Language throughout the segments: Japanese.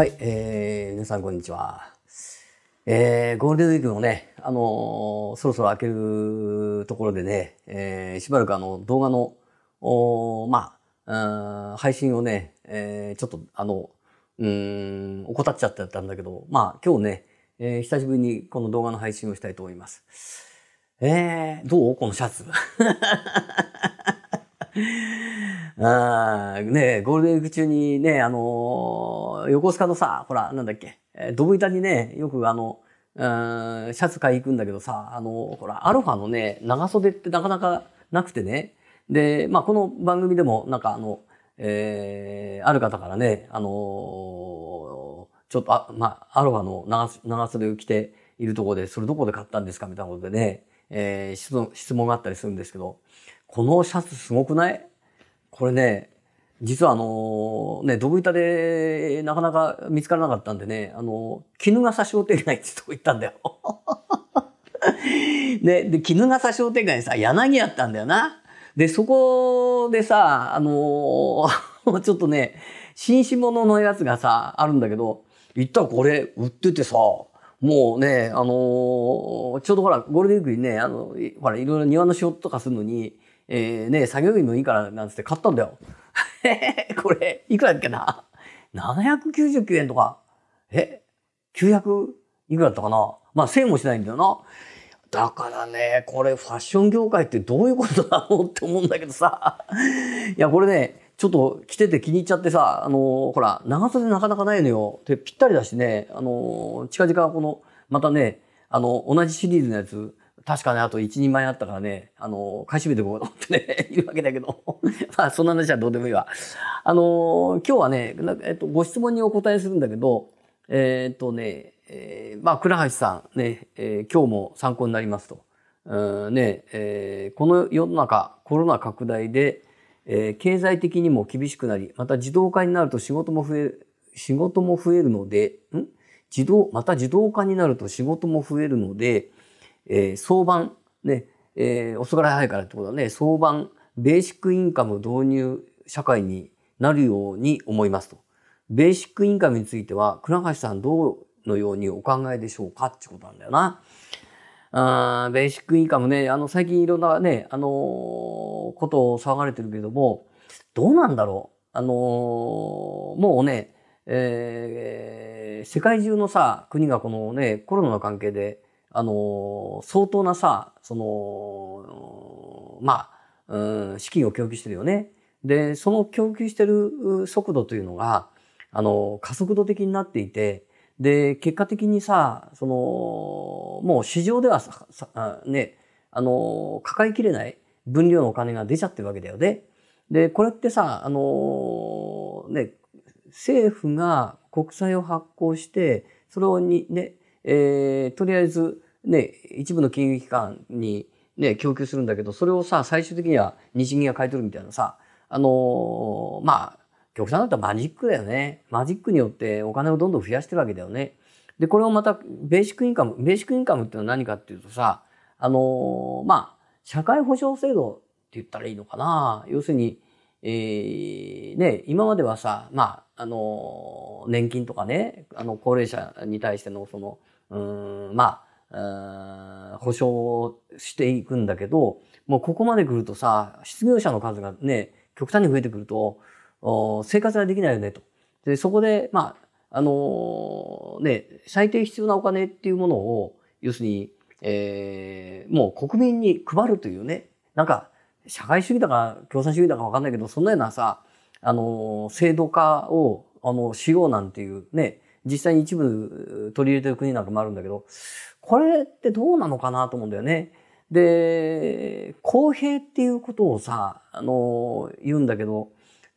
はい、えー、皆さんこんにちは。えー、ゴールデンウィークもね、あのー、そろそろ明けるところでね、えー、しばらくあの、動画の、おまあ、配信をね、えー、ちょっとあの、うん、怠っちゃってたんだけど、まあ、今日ね、えー、久しぶりにこの動画の配信をしたいと思います。えー、どうこのシャツ。あね、ゴールデンウィーク中にね、あのー、横須賀のさ、ほら、なんだっけ、ドブ板にね、よくあの、シャツ買い行くんだけどさ、あのー、ほら、アロファのね、長袖ってなかなかなくてね。で、まあ、この番組でも、なんかあの、えー、ある方からね、あのー、ちょっと、あ、まあ、アロファの長長袖を着ているところで、それどこで買ったんですかみたいなことでね、えー、質問質問があったりするんですけど、このシャツすごくないこれね、実はあの、ね、ドブ板でなかなか見つからなかったんでね、あの、絹笠商店街ってとこ行ったんだよ。で、で、絹笠商店街にさ、柳やったんだよな。で、そこでさ、あのー、ちょっとね、紳士物のやつがさ、あるんだけど、行ったらこれ売っててさ、もうね、あのー、ちょうどほら、ゴールデンウィークにね、あの、ほら、いろいろ庭の仕事とかするのに、えー、ね、作業着もいいからなんつって買ったんだよ。これ、いくらだっけな ?799 円とか。え ?900 いくらだったかなまあ1000もしないんだよな。だからね、これファッション業界ってどういうことだろうって思うんだけどさ。いや、これね、ちょっと着てて気に入っちゃってさ、あのー、ほら、長袖なかなかないのよ。で、ぴったりだしね、あのー、近々この、またね、あの、同じシリーズのやつ、確かね、あと一人前あったからね、あの、買い占めてこうと思ってね、いるわけだけど、まあ、そんな話はどうでもいいわ。あの、今日はね、えっと、ご質問にお答えするんだけど、えー、っとね、えー、まあ、倉橋さんね、えー、今日も参考になりますと。うんね、えー、この世の中、コロナ拡大で、えー、経済的にも厳しくなり、また自動化になると仕事も増える、仕事も増えるので、ん自動、また自動化になると仕事も増えるので、えー、早晩、ね、えー、遅から早いからってことはね、早晩、ベーシックインカム導入社会になるように思いますと。ベーシックインカムについては、倉橋さんどうのようにお考えでしょうかってことなんだよな。あベーシックインカムね、あの、最近いろんなね、あのー、ことを騒がれてるけども、どうなんだろう。あのー、もうね、えー、世界中のさ、国がこのね、コロナの関係で、あの、相当なさ、その、まあ、資金を供給してるよね。で、その供給してる速度というのが、あの、加速度的になっていて、で、結果的にさ、その、もう市場ではさ、さね、あの、抱えきれない分量のお金が出ちゃってるわけだよね。で、これってさ、あの、ね、政府が国債を発行して、それをに、ね、えー、とりあえず、ね、一部の金融機関に、ね、供給するんだけど、それをさ、最終的には日銀が買い取るみたいなさ、あのー、まあ、極端だったらマジックだよね。マジックによってお金をどんどん増やしてるわけだよね。で、これをまた、ベーシックインカム、ベーシックインカムってのは何かっていうとさ、あのー、まあ、社会保障制度って言ったらいいのかな。要するに、えー、ね、今まではさ、まあ、あの、年金とかね、あの、高齢者に対しての、その、うん、まあ、保証していくんだけど、もうここまで来るとさ、失業者の数がね、極端に増えてくると、生活ができないよねと。で、そこで、まあ、あのー、ね、最低必要なお金っていうものを、要するに、えー、もう国民に配るというね、なんか、社会主義だか共産主義だかわかんないけど、そんなようなさ、あのー、制度化を、あの、しようなんていうね、実際に一部取り入れてる国なんかもあるんだけど、これってどうなのかなと思うんだよね。で、公平っていうことをさ、あの、言うんだけど、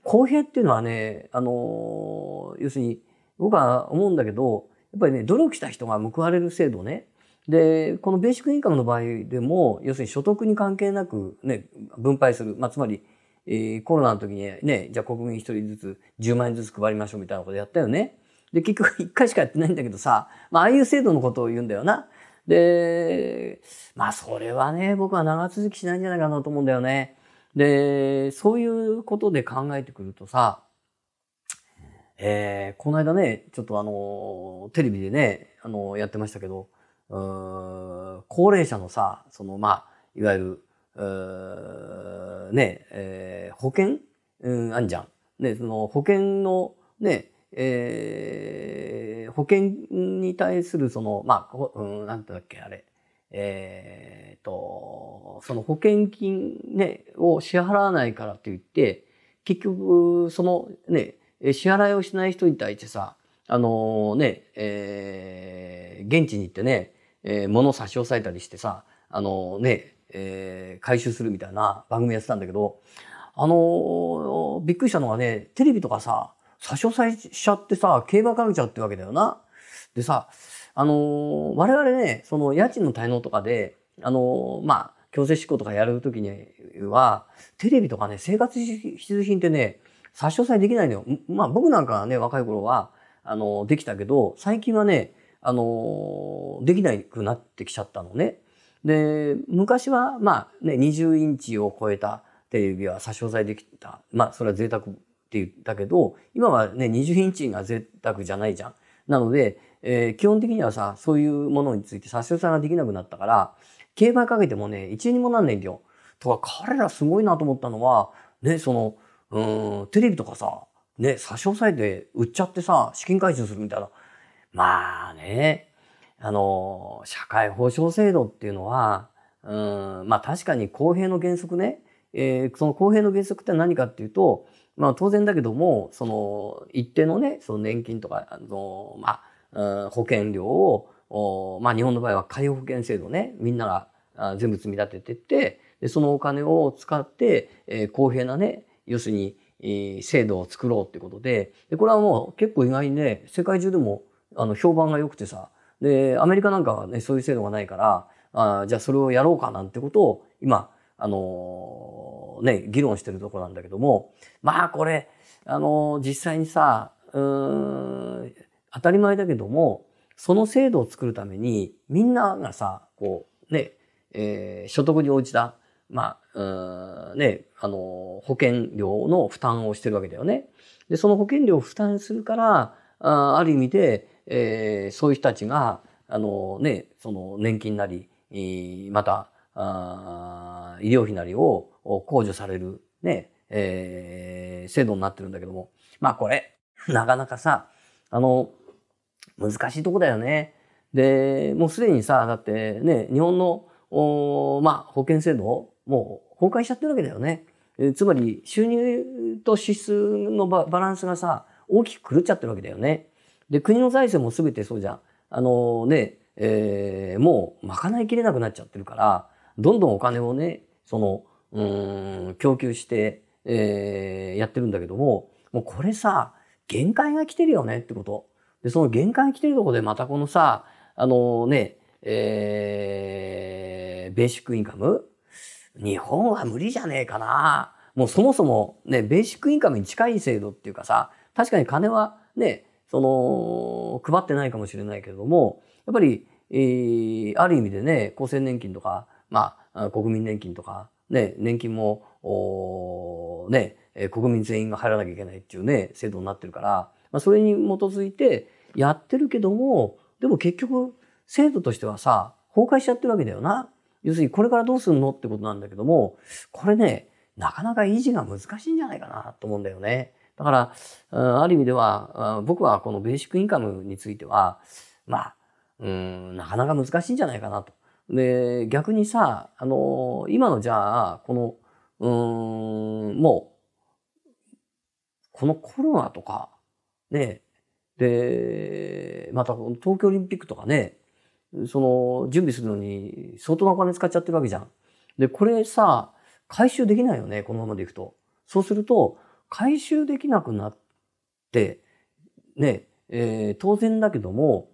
公平っていうのはね、あの、要するに、僕は思うんだけど、やっぱりね、努力した人が報われる制度ね。で、このベーシックインカムの場合でも、要するに所得に関係なくね、分配する。まあ、つまり、えー、コロナの時にね、じゃあ国民一人ずつ10万円ずつ配りましょうみたいなことやったよね。で、結局一回しかやってないんだけどさ、まあ、ああいう制度のことを言うんだよな。で、まあ、それはね、僕は長続きしないんじゃないかなと思うんだよね。で、そういうことで考えてくるとさ、えー、この間ね、ちょっとあの、テレビでね、あの、やってましたけど、高齢者のさ、その、まあ、いわゆる、ね、えー、保険、うん、あんじゃん。ね、その保険のね、えー、保険に対するその、まあ、うん、なんてだっけ、あれ、えー、と、その保険金ね、を支払わないからといって、結局、そのね、支払いをしない人に対してさ、あのー、ね、えー、現地に行ってね、えー、物を差し押さえたりしてさ、あのー、ね、えー、回収するみたいな番組やってたんだけど、あのー、びっくりしたのはね、テレビとかさ、差し押さえしちゃってさ、競馬かけちゃうってわけだよな。でさ、あのー、我々ね、その家賃の滞納とかで、あのー、まあ、強制執行とかやるときには、テレビとかね、生活必需品ってね、差し押さえできないのよ。まあ、僕なんかはね、若い頃は、あのー、できたけど、最近はね、あのできなくなってきちゃったのね。で、昔は、まあ、ね、20インチを超えたテレビは差し押さえできた。まあ、それは贅沢って言ったけど、今はね、20インチが贅沢じゃないじゃん。なので、えー、基本的にはさ、そういうものについて差し押さえができなくなったから、競売かけてもね、一円にもなんないんだよ。とか、彼らすごいなと思ったのは、ね、その、うん、テレビとかさ、ね、差し押さえて売っちゃってさ、資金回収するみたいな。まあね、あの、社会保障制度っていうのは、うん、まあ確かに公平の原則ね、えー、その公平の原則って何かっていうと、まあ当然だけども、その一定のね、その年金とか、あの、まあ、保険料を、まあ日本の場合は介護保険制度ね、みんなが全部積み立ててって、でそのお金を使って、えー、公平なね、要するに、えー、制度を作ろうってことで、で、これはもう結構意外にね、世界中でもあの評判が良くてさ、で、アメリカなんかはね、そういう制度がないから、あじゃあそれをやろうかなんてことを今、あの、ね、議論してるとこなんだけども、まあこれ、あの、実際にさ、うん、当たり前だけども、その制度を作るために、みんながさ、こう、ね、えー、所得に応じた、まあ、うん、ね、あの、保険料の負担をしてるわけだよね。で、その保険料を負担するから、あある意味で、えー、そういう人たちが、あのね、その年金なり、また、医療費なりを控除されるね、えー、制度になってるんだけども。まあこれ、なかなかさ、あの、難しいとこだよね。で、もうすでにさ、だってね、日本の、おまあ保険制度、もう崩壊しちゃってるわけだよね。えー、つまり収入と支出のバランスがさ、大きく狂っちゃってるわけだよね。で、国の財政も全てそうじゃん。あのね、えー、もう賄いきれなくなっちゃってるから、どんどんお金をね、その、うん、供給して、えー、やってるんだけども、もうこれさ、限界が来てるよねってこと。で、その限界が来てるとこでまたこのさ、あのね、えー、ベーシックインカム日本は無理じゃねえかな。もうそもそもね、ベーシックインカムに近い制度っていうかさ、確かに金はね、その、配ってないかもしれないけれども、やっぱり、えー、ある意味でね、厚生年金とか、まあ、国民年金とか、ね、年金も、おね、国民全員が入らなきゃいけないっていうね、制度になってるから、まあ、それに基づいてやってるけども、でも結局、制度としてはさ、崩壊しちゃってるわけだよな。要するに、これからどうすんのってことなんだけども、これね、なかなか維持が難しいんじゃないかなと思うんだよね。だから、ある意味では、僕はこのベーシックインカムについては、まあ、うん、なかなか難しいんじゃないかなと。で、逆にさ、あの、今のじゃあ、この、うん、もう、このコロナとか、ね、で、また東京オリンピックとかね、その、準備するのに相当なお金使っちゃってるわけじゃん。で、これさ、回収できないよね、このままでいくと。そうすると、回収できなくなって、ね、えー、当然だけども、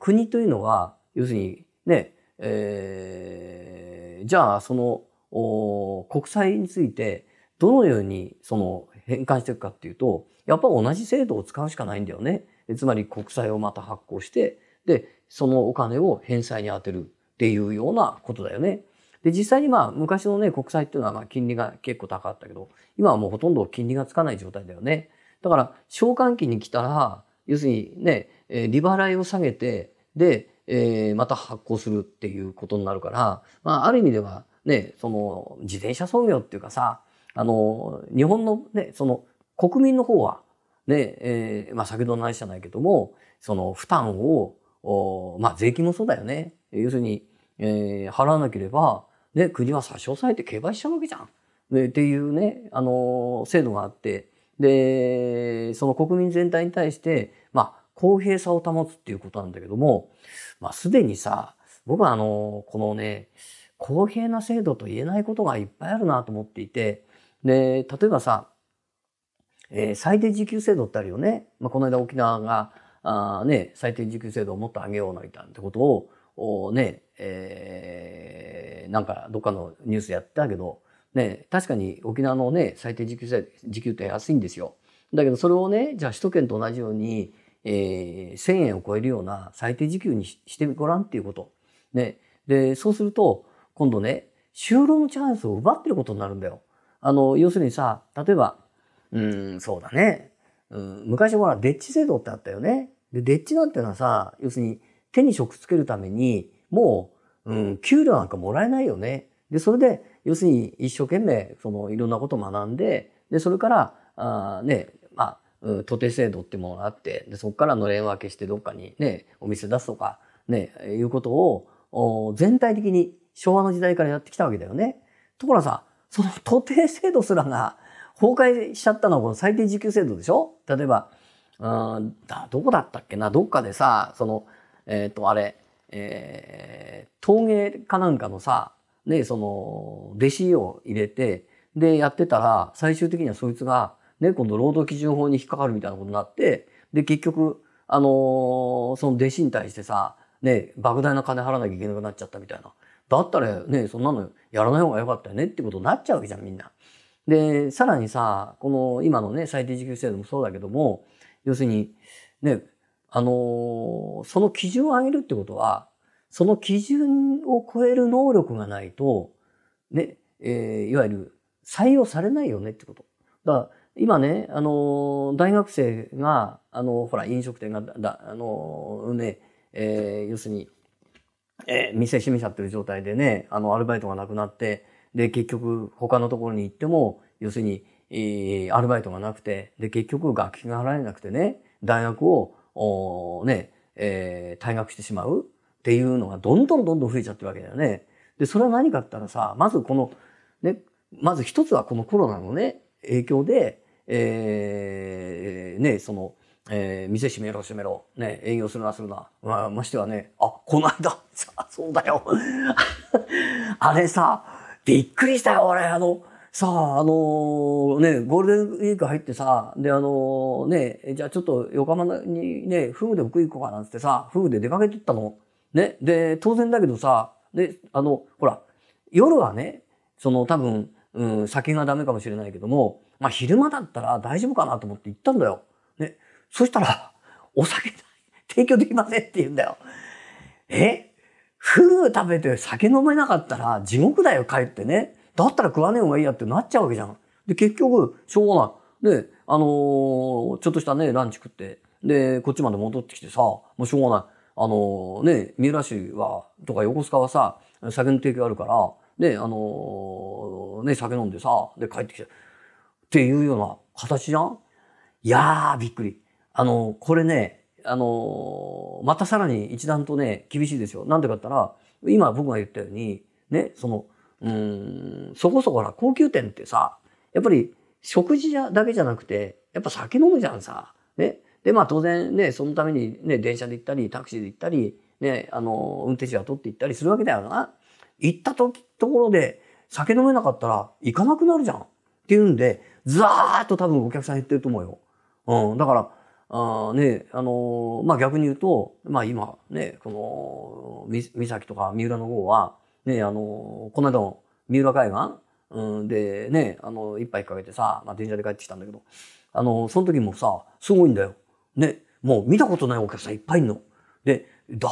国というのは、要するに、ね、えー、じゃあそのお国債についてどのようにその変換していくかっていうとやっぱ同じ制度を使うしかないんだよね。つまり国債をまた発行してでそのお金を返済に充てるっていうようなことだよね。で実際にまあ昔のね国債っていうのはまあ金利が結構高かったけど今はもうほとんど金利がつかない状態だよね。だから償還期に来たら要するにね利払いを下げてでえー、また発行するっていうことになるから、まあ、ある意味では、ね、その自転車操業っていうかさあの日本の,、ね、その国民の方はね、えーまあ、先ほどの話じゃないけどもその負担をお、まあ、税金もそうだよね要するに、えー、払わなければ、ね、国は差し押さえて競売しちゃうわけじゃん、ね、っていうね、あの制度があってでその国民全体に対して、まあ、公平さを保つっていうことなんだけどもまあ、すでにさ、僕はあの、このね、公平な制度と言えないことがいっぱいあるなと思っていて、で、例えばさ、えー、最低時給制度ってあるよね。まあ、この間沖縄が、あね、最低時給制度をもっと上げようなんてことを、おね、えー、なんかどっかのニュースやってたけど、ね、確かに沖縄のね、最低時給制時給って安いんですよ。だけどそれをね、じゃあ首都圏と同じように、えー、1000円を超えるような最低時給にしてごらんっていうこと。ね。で、そうすると、今度ね、就労のチャンスを奪ってることになるんだよ。あの、要するにさ、例えば、うん、そうだね。うん、昔ほら、デッチ制度ってあったよね。で、デッチなんていうのはさ、要するに手に職つけるために、もう、うん、給料なんかもらえないよね。で、それで、要するに一生懸命、その、いろんなことを学んで、で、それから、あね、うん、徒弟制度ってものがあってでそこからのれん分けしてどっかにねお店出すとかねいうことを全体的に昭和の時代からやってきたわけだよね。ところがさその徒弟制度すらが崩壊しちゃったのはこの最低時給制度でしょ例えばうんだどこだったっけなどっかでさそのえっ、ー、とあれ、えー、陶芸かなんかのさねその弟子を入れてでやってたら最終的にはそいつがね、今度労働基準法に引っかかるみたいなことになって、で、結局、あのー、その弟子に対してさ、ね、莫大な金払わなきゃいけなくなっちゃったみたいな。だったらね、そんなのやらない方が良かったよねってことになっちゃうわけじゃん、みんな。で、さらにさ、この今のね、最低時給制度もそうだけども、要するに、ね、あのー、その基準を上げるってことは、その基準を超える能力がないと、ね、えー、いわゆる採用されないよねってこと。だから、今ね、あの、大学生が、あの、ほら、飲食店がだ、あの、ね、えー、要するに、えー、店閉めちゃってる状態でね、あの、アルバイトがなくなって、で、結局、他のところに行っても、要するに、えー、アルバイトがなくて、で、結局、学費が払えなくてね、大学を、おね、えー、退学してしまうっていうのが、どんどんどんどん増えちゃってるわけだよね。で、それは何かって言ったらさ、まずこの、ね、まず一つはこのコロナのね、影響で、えー、ね、その、えー、店閉めろ閉めろ、ね、営業するなするな、まあ、ましてはね、あ、この間、さ、そうだよ。あれさ、びっくりしたよ、俺、あの、さあ、あのー、ね、ゴールデンウィーク入ってさ、で、あのー、ね、じゃあちょっと横浜にね、夫婦で僕行こうかなんつってさ、夫婦で出かけてったの。ね、で、当然だけどさ、で、あの、ほら、夜はね、その多分、うん、酒がダメかもしれないけども、まあ昼間だったら大丈夫かなと思って行ったんだよ。ね。そしたら、お酒提供できませんって言うんだよ。えフグ食べて酒飲めなかったら地獄だよ、帰ってね。だったら食わねえ方がいいやってなっちゃうわけじゃん。で、結局、しょうがない。で、あのー、ちょっとしたね、ランチ食って。で、こっちまで戻ってきてさ、もうしょうがない。あのー、ね、三浦市は、とか横須賀はさ、酒の提供あるから、ね、あのー、ね、酒飲んでさ、で、帰ってきて、っていうような形じゃんいやー、びっくり。あの、これね、あの、またさらに一段とね、厳しいですよ。なんでかって言ったら、今僕が言ったように、ね、その、うん、そこそこら高級店ってさ、やっぱり食事だけじゃなくて、やっぱ酒飲むじゃんさ。ね。で、まあ当然ね、そのためにね、電車で行ったり、タクシーで行ったり、ね、あの、運転手が取って行ったりするわけだよな。行ったとところで酒飲めなかったら行かなくなるじゃん。っていうんで、ザーッと多分お客さん減ってると思うよ。うん、だから、あね、あのー、まあ、逆に言うと、まあ、今、ね、この、三崎とか三浦の方は、ね、あのー、この間も三浦海岸、うん、で、ね、あのー、一杯かけてさ、まあ、電車で帰ってきたんだけど、あのその時もさ、すごいんだよ。ね、もう見たことないお客さんいっぱいいるの。で、だ、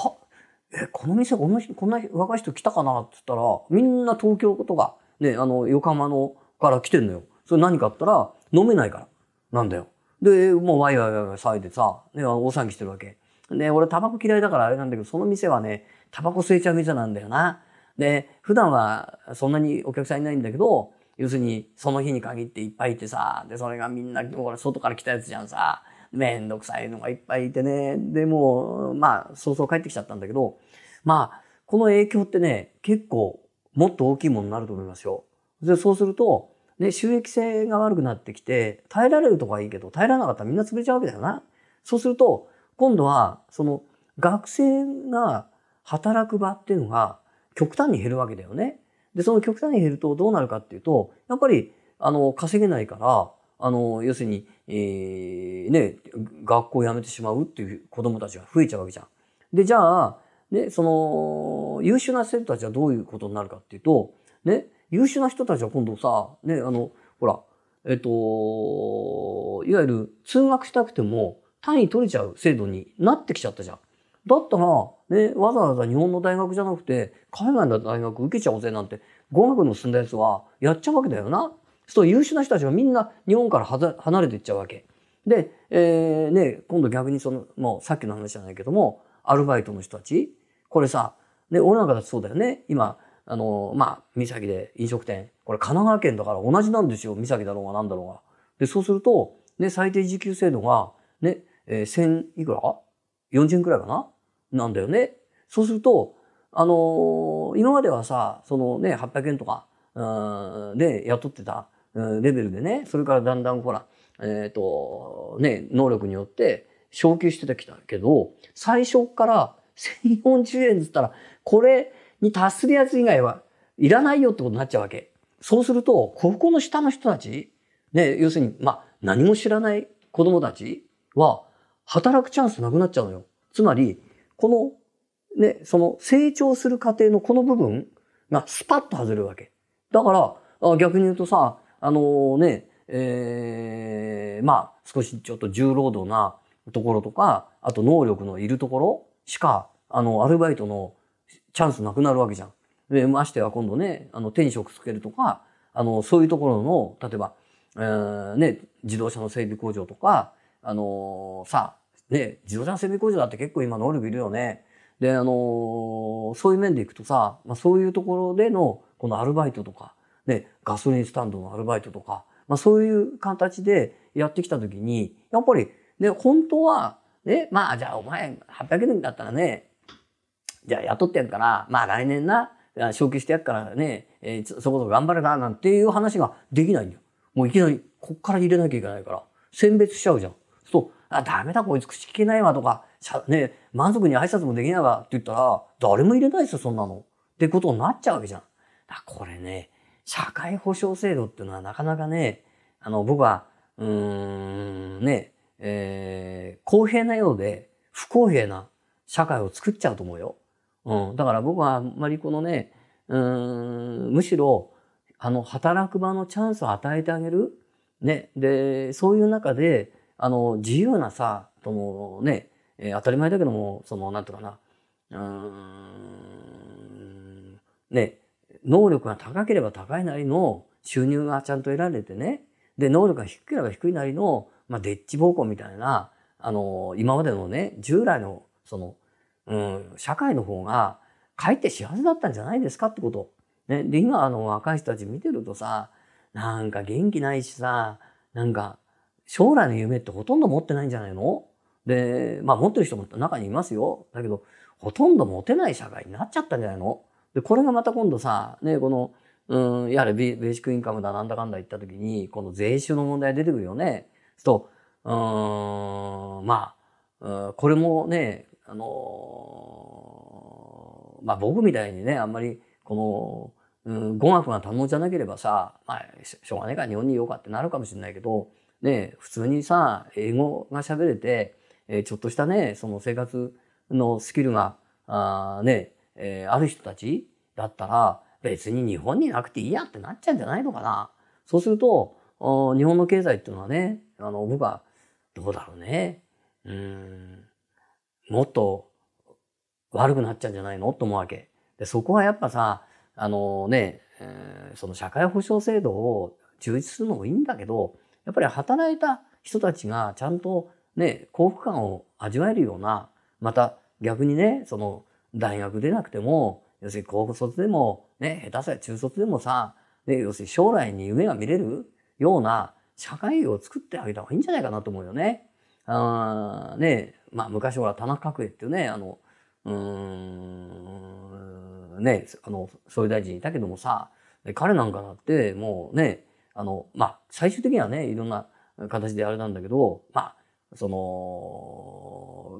え、この店この、こんな若い人来たかなって言ったら、みんな東京とか、ね、あの、横浜の、から来てんのよ。それ何かあったら、飲めないから。なんだよ。で、もうワイワイワイ騒いでさ、ね、大騒ぎしてるわけ。で、俺タバコ嫌いだからあれなんだけど、その店はね、タバコ吸えちゃう店なんだよな。で、普段はそんなにお客さんいないんだけど、要するにその日に限っていっぱいいてさ、で、それがみんな、こ外から来たやつじゃんさ、めんどくさいのがいっぱいいてね、でもう、まあ、早々帰ってきちゃったんだけど、まあ、この影響ってね、結構もっと大きいものになると思いますよ。で、そうすると、ね、収益性が悪くなってきて、耐えられるとかはいいけど、耐えられなかったらみんな潰れちゃうわけだよな。そうすると、今度は、その、学生が働く場っていうのが極端に減るわけだよね。で、その極端に減るとどうなるかっていうと、やっぱり、あの、稼げないから、あの、要するに、えー、ね、学校を辞めてしまうっていう子供たちが増えちゃうわけじゃん。で、じゃあ、ね、その、優秀な生徒たちはどういうことになるかっていうと、ね、優秀な人たちは今度さ、ね、あの、ほら、えっと、いわゆる通学したくても単位取れちゃう制度になってきちゃったじゃん。だったら、ね、わざわざ日本の大学じゃなくて、海外の大学受けちゃおうぜなんて、語学の進んだやつはやっちゃうわけだよな。そう優秀な人たちはみんな日本から離れていっちゃうわけ。で、えー、ね、今度逆にその、もうさっきの話じゃないけども、アルバイトの人たち、これさ、ね、俺なんかだってそうだよね。今、あの、まあ、岬で飲食店、これ神奈川県だから同じなんですよ。岬だろうが何だろうが。で、そうすると、ね、最低時給制度が、ね、えー、1000いくら4 0 0円くらいかななんだよね。そうすると、あのー、今まではさ、そのね、800円とか、うん、で雇ってた、うん、レベルでね、それからだんだんほら、えっ、ー、と、ね、能力によって昇給してきたけど、最初から1040円っつったら、これ、に達するやつ以外はいらないよってことになっちゃうわけ。そうすると、ここの下の人たち、ね、要するに、まあ、何も知らない子供たちは、働くチャンスなくなっちゃうのよ。つまり、この、ね、その成長する過程のこの部分がスパッと外れるわけ。だから、逆に言うとさ、あのー、ね、えー、まあ、少しちょっと重労働なところとか、あと能力のいるところしか、あの、アルバイトのチャンスなくなるわけじゃん。で、ましては今度ね、あの、手に職つけるとか、あの、そういうところの、例えば、えー、ね、自動車の整備工場とか、あのー、さね、自動車の整備工場だって結構今能力いるよね。で、あのー、そういう面でいくとさ、まあ、そういうところでの、このアルバイトとか、ね、ガソリンスタンドのアルバイトとか、まあ、そういう形でやってきたときに、やっぱり、ね、本当は、ね、まあ、じゃあお前、800人だったらね、じゃあ雇ってんから、まあ来年な、昇給してやるからね、えー、そこそこ頑張れな、なんていう話ができないんだよ。もういきなり、こっから入れなきゃいけないから、選別しちゃうじゃん。そう、あ、ダメだ、こいつ口聞けないわとか、ね、満足に挨拶もできないわって言ったら、誰も入れないですよ、そんなの。ってことになっちゃうわけじゃん。だこれね、社会保障制度っていうのはなかなかね、あの、僕は、うーん、ね、えー、公平なようで不公平な社会を作っちゃうと思うよ。うん、だから僕はあんまりこのね、うん、むしろ、あの、働く場のチャンスを与えてあげる。ね。で、そういう中で、あの、自由なさ、ともね、えー、当たり前だけども、その、て言うかな、うん、ね、能力が高ければ高いなりの収入がちゃんと得られてね。で、能力が低ければ低いなりの、まあ、デッチ暴行みたいな、あの、今までのね、従来の、その、うん、社会の方がかえって幸せだったんじゃないですかってこと。ね、で、今あの若い人たち見てるとさ、なんか元気ないしさ、なんか将来の夢ってほとんど持ってないんじゃないので、まあ持ってる人も中にいますよ。だけど、ほとんど持てない社会になっちゃったんじゃないので、これがまた今度さ、ね、この、うん、やれベーシックインカムだなんだかんだ言った時に、この税収の問題出てくるよね。と、うん、まあ、これもね、あのー、まあ僕みたいにね、あんまりこの、うん、語学が堪能じゃなければさ、まあしょうがないから日本にいようかってなるかもしれないけど、ね、普通にさ、英語が喋れて、えー、ちょっとしたね、その生活のスキルが、あね、えー、ある人たちだったら、別に日本になくていいやってなっちゃうんじゃないのかな。そうすると、日本の経済っていうのはね、あの、僕はどうだろうね。うん。もっと悪くなっちゃうんじゃないのと思うわけ。で、そこはやっぱさ、あのね、えー、その社会保障制度を充実するのもいいんだけど、やっぱり働いた人たちがちゃんとね、幸福感を味わえるような、また逆にね、その大学出なくても、要するに高卒でも、ね、下手さや中卒でもさ、ね、要するに将来に夢が見れるような社会を作ってあげた方がいいんじゃないかなと思うよね。あね、まあ、昔は田中角栄っていうね、あの、うん、ね、あの、総理大臣いたけどもさ、彼なんかだって、もうね、あの、まあ、最終的にはね、いろんな形であれなんだけど、まあ、そ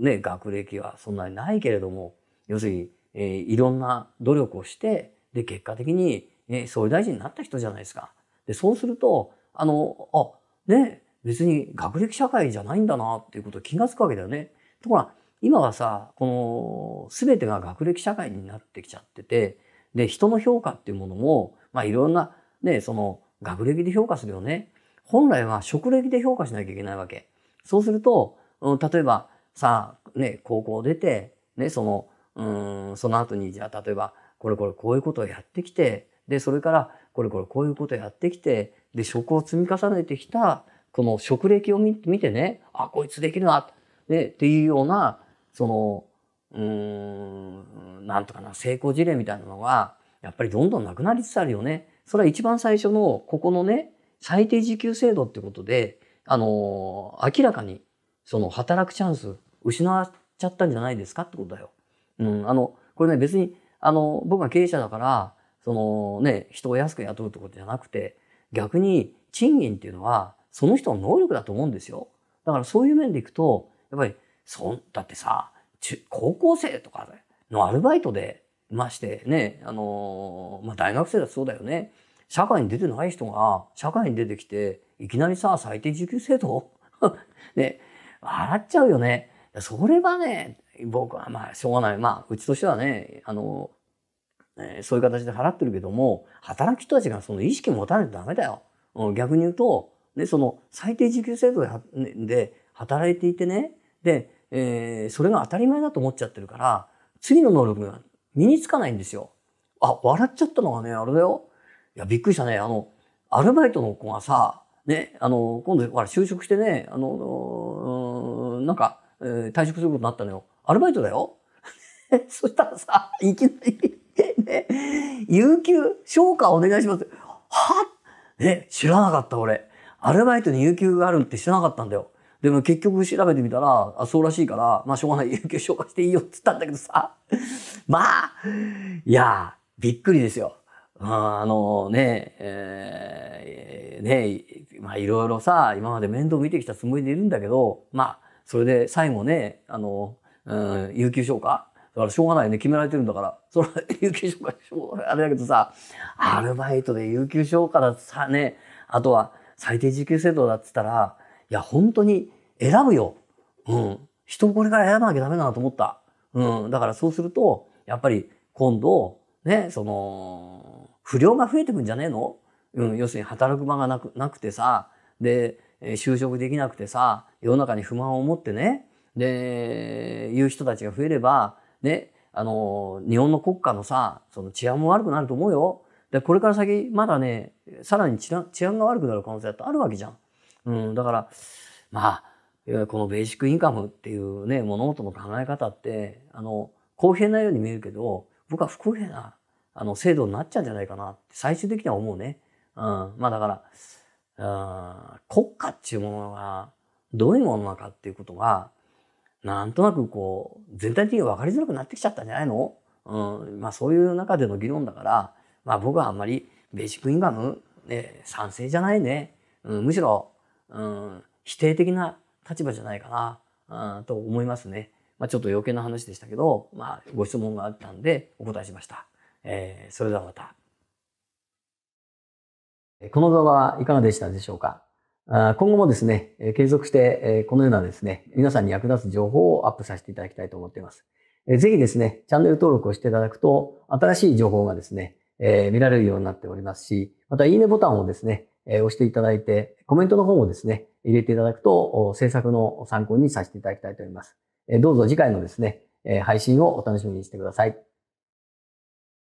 の、ね、学歴はそんなにないけれども、要するに、えー、いろんな努力をして、で、結果的に、ね、総理大臣になった人じゃないですか。で、そうすると、あの、あ、ね、別に学歴社会じゃないんだなっていうことを気がつくわけだよね。ところが今はさこの全てが学歴社会になってきちゃっててで人の評価っていうものも、まあ、いろんな、ね、その学歴で評価するよね。本来は職歴で評価しなきゃいけないわけ。そうすると、うん、例えばさあ、ね、高校出て、ね、そのうんその後にじゃあ例えばこれこれこういうことをやってきてでそれからこれこれこういうことをやってきてで職を積み重ねてきたこの職歴を見てね、あ、こいつできるな、ね、っていうような、その、うん、なんとかな、成功事例みたいなのが、やっぱりどんどんなくなりつつあるよね。それは一番最初の、ここのね、最低時給制度ってことで、あの、明らかに、その、働くチャンス、失っちゃったんじゃないですかってことだよ。うん、あの、これね、別に、あの、僕が経営者だから、そのね、人を安く雇うってことじゃなくて、逆に賃金っていうのは、その人の能力だと思うんですよ。だからそういう面でいくと、やっぱり、そん、だってさ、中、高校生とかのアルバイトで、ましてね、あのー、まあ、大学生だとそうだよね。社会に出てない人が、社会に出てきて、いきなりさ、最低受給制度 ね、笑っちゃうよね。それはね、僕はまあ、しょうがない。まあ、うちとしてはね、あの、えー、そういう形で払ってるけども、働く人たちがその意識持たないとダメだよ。逆に言うと、ね、その最低時給制度で働いていてね、で、えー、それが当たり前だと思っちゃってるから、次の能力が身につかないんですよ。あ、笑っちゃったのがね、あれだよ。いや、びっくりしたね。あの、アルバイトの子がさ、ね、あの、今度、ほら、就職してね、あの、なんか、えー、退職することになったのよ。アルバイトだよ。そしたらさ、いきなりね、有給、消化お願いします。はね、知らなかった、俺。アルバイトに有給があるって知らなかったんだよ。でも結局調べてみたら、あ、そうらしいから、まあしょうがない、有給消化していいよって言ったんだけどさ。まあ、いやびっくりですよ。あのね、えー、ね、まあいろいろさ、今まで面倒見てきたつもりでいるんだけど、まあ、それで最後ね、あの、うん、有給消化だからしょうがないね、決められてるんだから。それは有給消化、あれだけどさ、アルバイトで有給消化ださ、ね、あとは、最低時給制度だっつったら、いや、本当に選ぶよ。うん。人をこれから選ばなきゃダメだなと思った。うん。だからそうすると、やっぱり今度、ね、その、不良が増えてくんじゃねえのうん。要するに働く場がなく、なくてさ、で、就職できなくてさ、世の中に不満を持ってね、で、いう人たちが増えれば、ね、あの、日本の国家のさ、その治安も悪くなると思うよ。で、これから先、まだね、さらに治安治安が悪くなる可能性だあるわけじゃん。うん、だから、まあ、このベーシックインカムっていうね、物事の考え方って、あの、公平なように見えるけど、僕は不公平な、あの、制度になっちゃうんじゃないかなって、最終的には思うね。うん、まあだから、国家っていうものが、どういうものなのかっていうことが、なんとなくこう、全体的に分かりづらくなってきちゃったんじゃないのうん、まあそういう中での議論だから、まあ、僕はあんまりベーシックインカム、ね、賛成じゃないね、うん、むしろ、うん、否定的な立場じゃないかな、うん、と思いますね。まあ、ちょっと余計な話でしたけど、まあ、ご質問があったんでお答えしました。えー、それではまた。この動画はいかがでしたでしょうか今後もですね、継続してこのようなですね、皆さんに役立つ情報をアップさせていただきたいと思っています。ぜひですね、チャンネル登録をしていただくと、新しい情報がですね、え見られるようになっておりますし、またいいねボタンをですね、え押していただいて、コメントの方もですね、入れていただくと、制作の参考にさせていただきたいと思います。えどうぞ次回のですね、え配信をお楽しみにしてください。